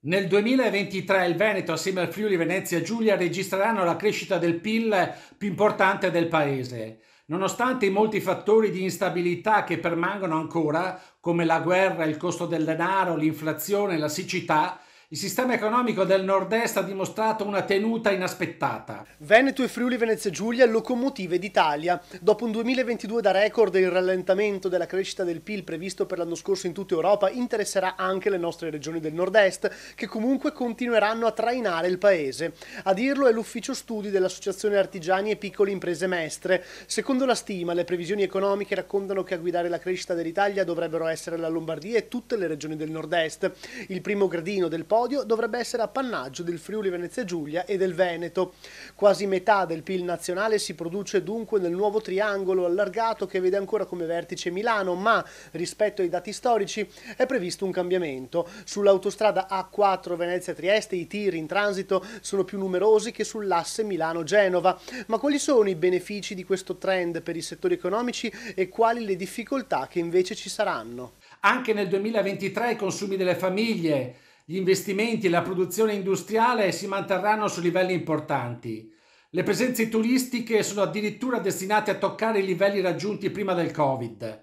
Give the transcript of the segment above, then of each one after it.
Nel 2023 il Veneto assieme al Friuli Venezia Giulia registreranno la crescita del PIL più importante del paese. Nonostante i molti fattori di instabilità che permangono ancora, come la guerra, il costo del denaro, l'inflazione, la siccità, il sistema economico del nord-est ha dimostrato una tenuta inaspettata. Veneto e Friuli Venezia Giulia locomotive d'Italia. Dopo un 2022 da record il rallentamento della crescita del PIL previsto per l'anno scorso in tutta Europa interesserà anche le nostre regioni del nord-est che comunque continueranno a trainare il paese. A dirlo è l'ufficio studi dell'Associazione Artigiani e Piccole Imprese Mestre. Secondo la stima le previsioni economiche raccontano che a guidare la crescita dell'Italia dovrebbero essere la Lombardia e tutte le regioni del nord-est. Il primo gradino del posto podio dovrebbe essere appannaggio del Friuli Venezia Giulia e del Veneto. Quasi metà del PIL nazionale si produce dunque nel nuovo triangolo allargato che vede ancora come vertice Milano, ma rispetto ai dati storici è previsto un cambiamento. Sull'autostrada A4 Venezia-Trieste i tir in transito sono più numerosi che sull'asse Milano-Genova. Ma quali sono i benefici di questo trend per i settori economici e quali le difficoltà che invece ci saranno? Anche nel 2023 i consumi delle famiglie gli investimenti e la produzione industriale si manterranno su livelli importanti. Le presenze turistiche sono addirittura destinate a toccare i livelli raggiunti prima del Covid.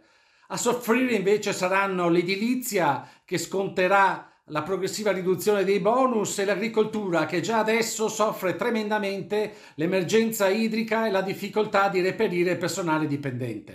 A soffrire invece saranno l'edilizia che sconterà la progressiva riduzione dei bonus e l'agricoltura che già adesso soffre tremendamente l'emergenza idrica e la difficoltà di reperire personale dipendente.